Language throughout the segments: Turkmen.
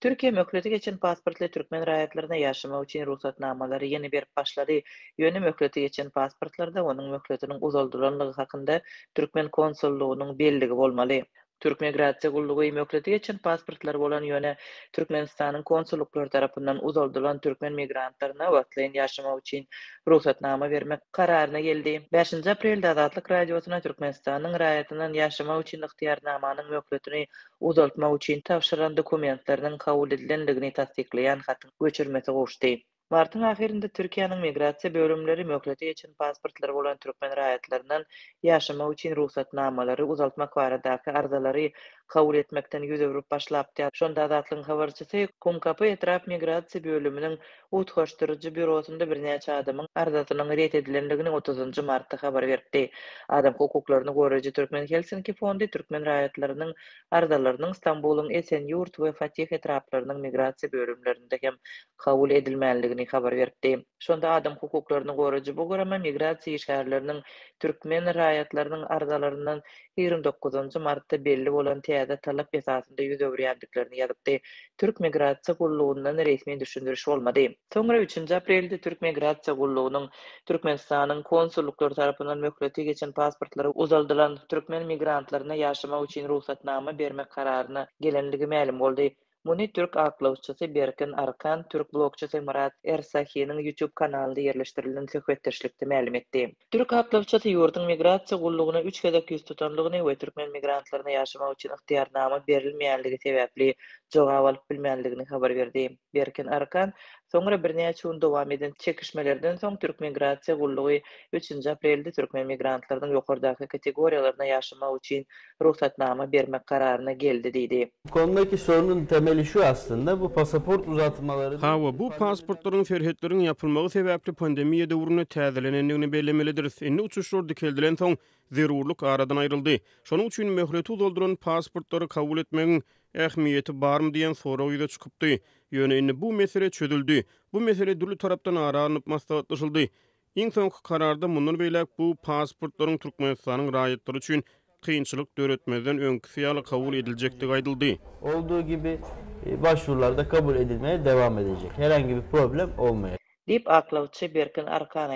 Türkiye mökleti geçin pasportli Türkmen rayetlerine yaşama uchin rusat namaları yeni bir paşları yönü mökleti geçin pasportlarda onun mökletinin uzaldırlanlığı hakkında Türkmen konsolluğunun belli olmalı. Türk migrasiýa gullugy ýmekleti geçen pasportlar bolan ýöne Türkmenistanyň konsulluklary tarapyndan uzaldylan türkmen migrantlaryna wagtlaýyn ýaşamak üçin ruhsatnama bermek kararyna geldi. 5-nji aprelde Azatlyk radiosuna Türkmenistanyň raýatynyň ýaşamak üçin ygtyýarnamanyň ýokletini uzaltmak üçin tapşyrylan dokumentlaryň kabul edilendigini tasdiklaýan hatyň göçürmesi goşdy. Martın ahirinde Türkiye'nin migrasiya bölümleri mökleti için pasportları olan Türkmen rayetlerinden yaşama uçin ruhsat namaları uzaltmak varadaki arzaları kabul etmekten yüz avrup başlap Şonda adatlın havarçısı Kumkapı etraf migrasi bölümünün utkoşturucu bürosunda bir neç adamın ardatının ret edilenligini 30. martta haber verdi. Adam hukuklarını görücü Türkmen Helsinki Fondi, Türkmen rayatlarının ardalarının İstanbul'un esen yurt ve fatih etraflarının migrasi bölümlerinde hem kabul edilmeliğini haber verdi. Şonda adam hukuklarını görücü bu görama migrasi işarlarının Türkmen rayatlarının ardalarının 29. martta belli olan ýa talap esasında ýüz öwrýändiklerini ýazypdy. Türk migrasiýa gullugundan resmi düşündiriş bolmady. Soňra 3-nji aprelde Türk migrasiýa gullugynyň Türkmenistanyň konsulluklar tarapyndan möhleti geçen pasportlary uzaldylan türkmen migrantlaryna ýaşama üçin ruhsatnama bermek kararyna gelenligi ma'lum boldy. Muni Türk aklavçısı Berkin Arkan, Türk blogçysy Murat Ersahi'nin YouTube kanalında yerleştirilen sökvetterşlikte məlum etdi. Türk aklavçısı yurdun migrasiya qulluğuna 3 kədək yüz ve Türkmen migrantlarına yaşama uçin ixtiyarnamı berilmeyenliği sebepli jogap alyp bilmeýändigini habar berdi. Berkin Arkan soňra bir näçe gün dowam eden çekişmelerden soň türk migrasiýa gullugy 3-nji aprelde Türkmen migrantlaryň ýokardaky kategoriýalaryna ýaşama üçin ruhsatnama bermek kararyna geldi diýdi. Konudaky sorunyň temeli şu aslında bu pasaport uzatmalary. Hawa bu pasaportlaryň ferhetleriň ýapylmagy sebäpli pandemiýa döwründe täzelenendigini belemelidir. Indi uçuşlar dikeldilen soň zerurluk aradan ayrıldı. Şonu üçün mehletu dolduran pasportları kabul etmenin ähmiýeti barmy diýen sorag ýüze çykypdy. Ýöne indi bu mesele çözüldi. Bu mesele dürli tarapdan aranyp maslahatlaşyldy. Iň soňky kararda mundan beýlek bu pasportlaryň Türkmenistanyň raýatlary üçin kıyınçılık dörtmeden önkü fiyalı kabul edilecekti kaydıldı. Olduğu gibi e, başvurular da kabul edilmeye devam edecek. Herhangi bir problem olmayacak. Dip aklavçı Berkin Arkan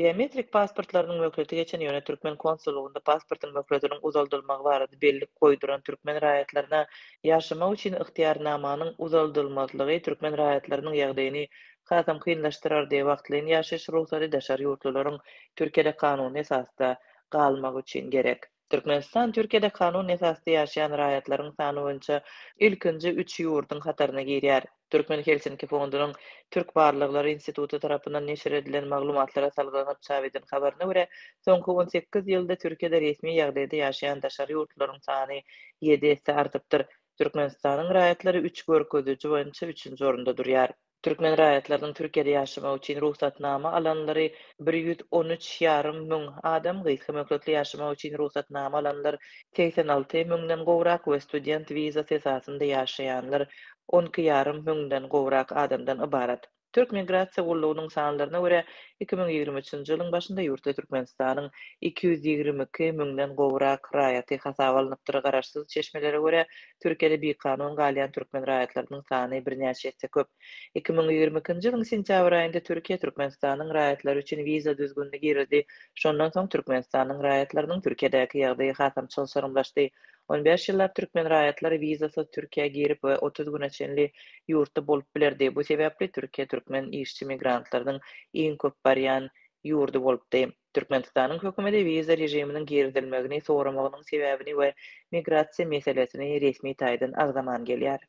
Biometrik pasportlarning mukhlati gachan yana Turkmen konsulligida pasportning mukhlatining uzaldilmagi bor edi belgi qo'ydiran Turkmen raiyatlarga yashama uchun ixtiyornomaning uzaldilmasligi Turkmen raiyatlarning yagdayini qatam qiyinlashtirar de vaqtlarini yashash ruxsatini dashar yurtlarining Turkiyada qonuniy asosda qalmaq uchun kerak. Türkmenistan Türkiyede kanun esaslı yaşayan rayatların sanı boyunca ilkinci üç 3 yurdun hatarına girer. Türkmen Helsinki Fondunun Türk Varlıkları Institutu tarafından neşir edilen maglumatlara salgılanıp çavidin haberine göre son 18 yılda Türkiye'de resmi yağdaydı yaşayan daşarı yurtların sani 7 esi artıptır. Türkmenistan'ın rayatları 3 gör gör gör gör gör Türkmen raýatlardan Türkiýede ýaşamak üçin ruhsatnama alanlary 113 ýarym müň adam gyýy hökümetli ýaşamak üçin ruhsatnama alanlar 86 müňden gowrak we student wizasy esasynda ýaşaýanlar 12 ýarym müňden gowrak adamdan ibarat. Türk migrasiýa gollugynyň sanlaryna görä 2023-nji ýylyň başynda ýurtda Türkmenistanyň 222 mingden gowrak raýaty hasap alynyp dura garaşsyz çeşmelere görä Türkiýede bir kanun galyan türkmen raýatlarynyň sany birnäçe köp. 2020-nji ýylyň sentýabr aýynda Türkiýe Türkmenistanyň raýatlary üçin wiza düzgünligi ýerdi. Şondan soň Türkmenistanyň raýatlarynyň Türkiýedäki ýagdaýy hasam çyn 15 ýyllar türkmen raýatlary wizasy Türkiýeye girip we 30 güne çenli ýurtda bolup bilerdi. Bu sebäpli Türkiýe türkmen işçi migrantlarynyň iň köp barýan ýurdu bolupdy. Türkmenistanyň hökümeti wiza rejiminiň gerdilmegini soramagynyň sebäbini we migrasiýa meselesini resmi taýdan azdaman gelýär.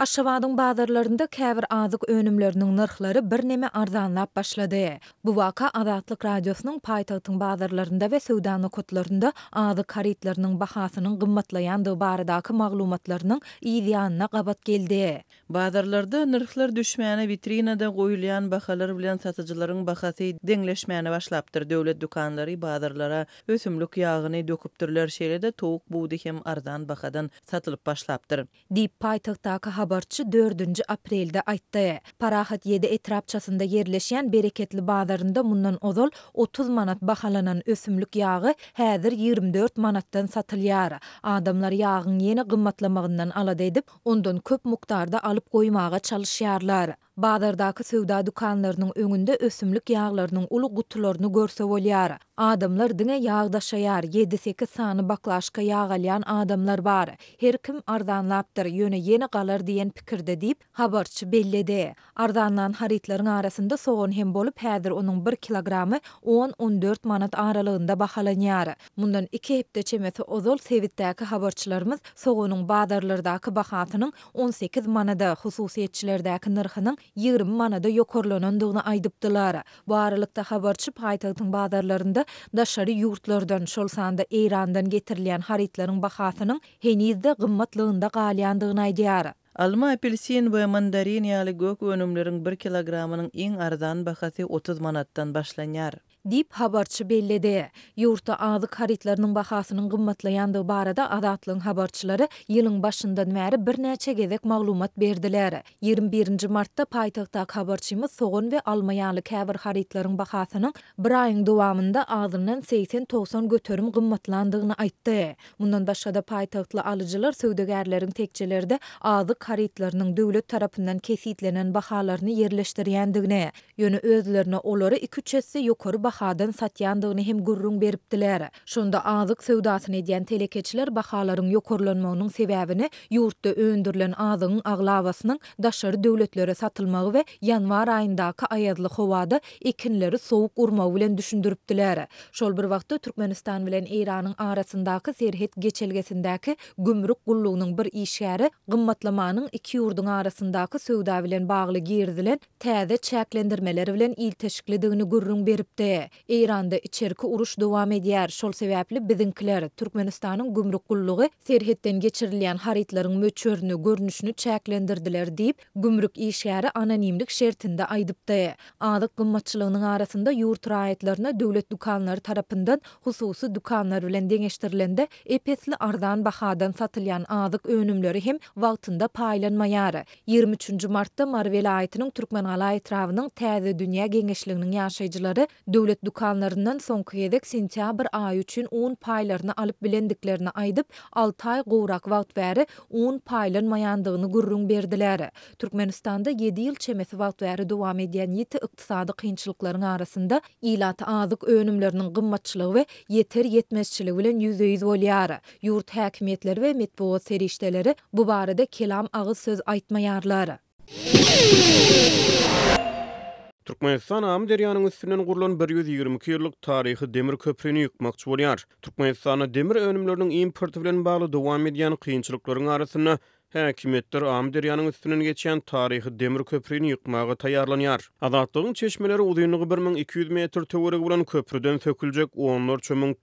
Aşşavadın bağdırlarında kəvir azıq önümlərinin nırxları bir nəmi arzanlap başladı. Bu vaka azatlıq radiosunun paytahtın bağdırlarında və sövdanı kutlarında azıq karitlarının baxasının qımmatlayan dəbaradakı maqlumatlarının iyiliyanına qabat geldi. Bağdırlarda nırxlar düşməni vitrinada qoyuliyan baxalar bilən satıcıların baxasi dengləşməni başlaptır dövlət dükanları bağdırlara ösümlük yağını dökübdürlər şeylədə tovuk buğdikim arzan baxadan satılıp başlaptır. Dib paytahtakı hab habarçı 4-nji aprelde aýtdy. Parahat 7 etrapçasynda yerleşýän bereketli bazarynda mundan ozal 30 manat bahalanan ösümlik yağı häzir 24 manatdan satylýar. Adamlar ýağyň ýene gymmatlamagyndan ala diýip, ondan köp mukdarda alyp goýmaga çalyşýarlar. Bağdardakı sevda dukanlarının önünde ösümlük yağlarının ulu gutlarını görse volyar. Adamlar dine yağdaşayar, 7-8 sani baklaşka yağalayan adamlar bar. Her kim ardanlapdyr, yöne yeni galar diyen pikirde deyip, habarçy belli Ardanlan haritların arasında soğun hem bolup, häzir onun 1 kilogramı 10-14 manat aralığında bakalanyar. Mundan iki hepde çemesi ozol sevittaki habarçylarymyz soğunun bağdarlardaki bahatynyň 18 manada hususiyetçilerdaki nırhının 20 manada yokorlanandygyny aýdypdylar. Bu aralykda habarçy paýtagtyň bağdarlarında daşary ýurtlardan şol sanda Eýrandan getirilýän haritlaryň bahasynyň henizde gymmatlygynda galýandygyny Alma apelsin we mandarin ýaly gök önümleriň 1 kilogramynyň iň arzan bahasy 30 manattan başlanyar. dip habarçı bellede. Yurta ağlı karitlarının bahasının gımmatlayandığı barada adatlığın habarçıları yılın başından veri bir neçe gedek mağlumat 21. Martta paytakta habarçımız soğun ve almayalı kevr haritların bahasının Brian duamında ağzından 80-90 götürüm gımmatlandığını aittı. Bundan başa da paytaklı alıcılar sövdegarların tekçelerde ağlı karitlarının dövlet tarafından kesitlenen bahalarını yerleştiriyendigine. Yönü özlerine oları 2 bahadan satyandığını hem gurrun beripdiler. Şonda azyk sewdasyny edýän telekeçiler bahalaryň ýokurlanmagynyň sebäbini ýurtda öndürlen azygyň aglawasynyň daşary döwletlere satylmagy we ýanwar aýyndaky aýazly howada ekinleri sowuk urmagy bilen düşündiripdiler. Şol bir wagtda Türkmenistan bilen Eýranyň arasyndaky serhet geçelgesindäki gümrük gullugynyň bir işgäri gymmatlamanyň iki ýurdun arasyndaky sowda bilen bagly girdilen täze çäklendirmeleri bilen il teşkil edigini gurrun beripdi. Eýranda içerki uruş dowam edýär. Şol sebäpli bizinkiler Türkmenistanyň gümrük gullugy serhetden geçirilýän haritalaryň möçörnü görnüşini çäklendirdiler diýip gümrük işgäri anonimlik şertinde aýdypdy. Aýdyk gymmatçylygynyň arasynda ýurt raýatlaryna döwlet dukanlary tarapyndan hususy dukanlar bilen deňeşdirilende epesli ardan bahadan satylýan aýdyk önümleri hem wagtynda paýlanmaýary. 23-nji martda Marvel aýtynyň Türkmen alaýatynyň täze dünýä geňeşliginiň ýaşaýjylary döwlet döwlet dukanlarından soňky sentyabr sentýabr aýy üçin 10 paýlaryny alyp bilendiklerini aýdyp, 6 aý gowrak wagt bäri 10 paýlan maýandygyny gurrun berdiler. Türkmenistanda 7 ýyl çemesi wagt bäri dowam edýän ýetdi ykdysady kynçylyklaryň arasynda ilat azyk önümleriniň gymmatçylygy we ýeter ýetmezçiligi bilen ýüzüýiz bolýar. Ýurt häkimetleri we medeniýet serişdeleri bu barada kelam agy söz aýtmaýarlar. Türkmenistan Amur deryanyň üstünden gurulan 122 ýyllyk taryhy demir köprüni ýykmakçy bolýar. Türkmenistana demir önümleriniň importy bilen bagly dowam edýän kynçylyklaryň arasyna häkimetler Amur deryanyň üstünden geçen taryhy demir köprüni ýykmagy taýýarlanýar. Adatlygyň çeşmeleri uzunlygy 1200 metr töwereg bilen köprüden söküljek 10 nur çömüň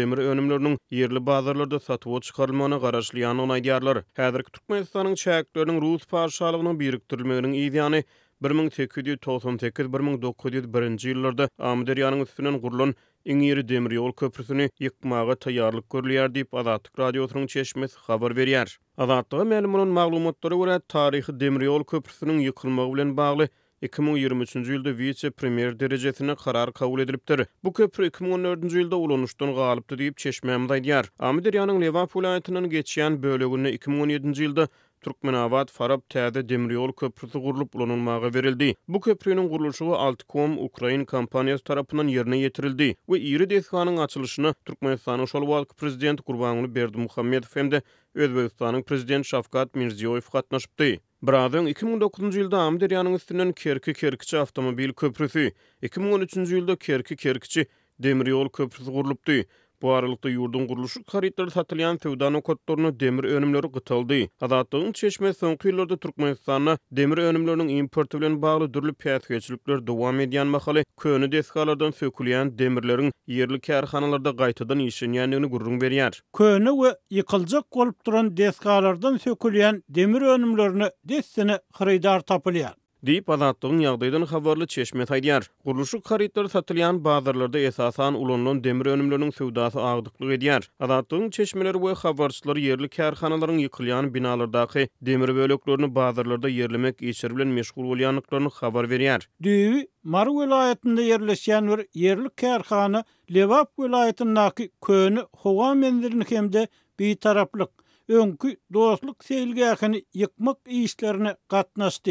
demir önümleriniň ýerli bazarlarda satyp çykarylmagyna garaşlyýan onaýdyarlar. Häzirki Türkmenistanyň çäkleriniň rus paşalygynyň biriktirilmeginiň ideýany 1998-1991-nji ýyllarda Amuderiýanyň üstünden gurulan Ingeri demir ýol köprüsini ýykmaga taýýarlyk görülýär diýip Azad radiosynyň çeşmesi habar berýär. Azadlyga maglumatlary maglumatlara görä taryhy demir ýol köprüsiniň ýykylmagy bilen bagly 2023-nji ýylda Premier derejesine karar kabul edilipdir. Bu köprü 2014-nji ýylda ulanyşdan galypdy diýip Çeşme aýdýar. da ýar. Lewa Pulaýatynyň geçýän bölegini 2017-nji ýylda Türkmenabad Farab täze demiryol köprüsü gurulup bulunulmagy berildi. Bu köprüniň guruluşy Altkom Ukrain kompaniýasy tarapyndan ýerine ýetirildi we Iri Dehkanyň açylyşyny Türkmenistanyň şol wagt prezidenti Gurbanuly Berdi hem de Özbegistanyň prezidenti Şavkat Mirziýoýew gatnaşypdy. Braden 2009-njy ýylda Amderýanyň üstünden Kerki Kerkiçi avtomobil köprüsi, 2013-njy ýylda Kerki Kerkiçi demiryol köprüsi gurulupdy. Bu aralıkta yurdun kuruluşu karitleri satılayan fevdanın kodlarına demir önümleri gıtaldı. Adatlığın çeşme sonki yıllarda Türkmenistan'a demir önümlerinin importerlerin bağlı dürlü piyat geçilikler devam ediyen mahali, köyünü deskalardan sökülayan demirlerin yerli karhanalarda gaitadan işin gurrun gururun veriyar. Köyünü ve yıkılcak duran deskalardan sökülayan demir önümlerini destini kriyini kriyini Diýip azatlygyň ýagdaýdan habarly Çeşme taýdýar. Guruluşyk karytlary satylýan bazarlarda esasan ulanylan demir önümlerini söwdasy agdyklyk edýär. Azatlygyň çeşmeleri we habarçylary yerli kärhanalaryň ýykylýan binalardaky demir bölüklerini bazarlarda ýerlemek işleri bilen meşgul bolýanlyklaryny habar berýär. Düwi Mar vilayetinde yerleşen bir yerli kerhanı Levap vilayetindaki köyünü hova mendirini hemde bir taraflık, önkü dostluk seyilgahını yıkmak işlerine katnaştı.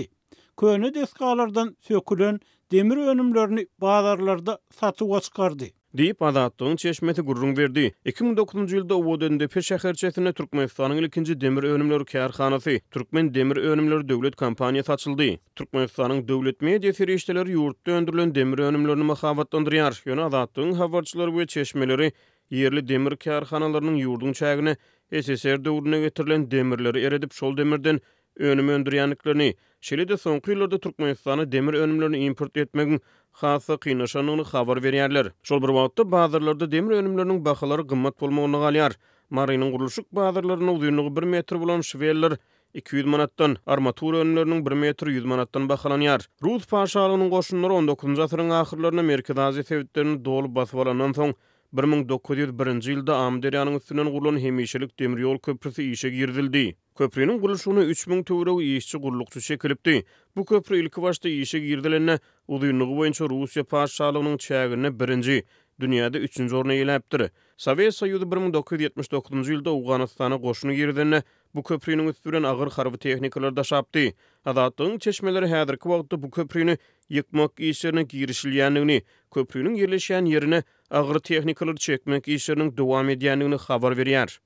köni deskalardan sökülen demir önümlerini bağlarlarda satı vaçkardı. Deyip adatlığın çeşmeti gururun verdi. 2009. yılda uva dönemde Peşekar çetine Türkmenistan'ın ilkinci demir önümleri kerhanesi, Türkmen demir önümleri devlet kampanyası açıldı. Türkmenistan'ın devlet medya seri işteleri yurtta öndürülen demir önümlerini mahavatlandırıyar. Yöne adatlığın havarçıları ve çeşmeleri yerli demir kerhanalarının yurdun çaygını SSR devrine getirilen demirleri eredip sol demirden önüm öndürüyanlıklarını, Şeli de soňky Türkmenistana demir önümlerini import etmegin hasa kynaşanyny habar berýärler. Şol bir wagtda bazarlarda demir önümleriniň bahalary gymmat bolmagyny galýar. Marynyň guruluşyk bazarlarynyň uzunlygy 1 metr bolan şweller 200 manatdan armatur önlerinin 1 metr 100 manatdan bakalanyar. Rus paşalının koşunları 19. asırın ahırlarına merkez azi sevdiklerini dolu basvalanan son 1901-nji ýylda Amderiýanyň üstünden gurulan hemişelik demir ýol köprüsi işe girdildi. Köprüniň guruluşuna 3000 töwre we işçi gurulukçy şekilipdi. Bu köprü ilki başda işe girdilende uzunlygy boýunça Russiýa paýşalygynyň çägine birinji, dünýäde 3-nji orna ýelipdir. Sowet Soýuzy 1979-njy ýylda Awganystana goşuny girdilende bu köprüniň üstünden agyr harby tehnikalar daşapdy. Adatyň çeşmeleri häzirki wagtda bu köprüni ýykmak işlerini girişilýänligini, köprünün yerleşen yerini ağır teknikalar çekmek işlerinin devam edýändigini habar berýär.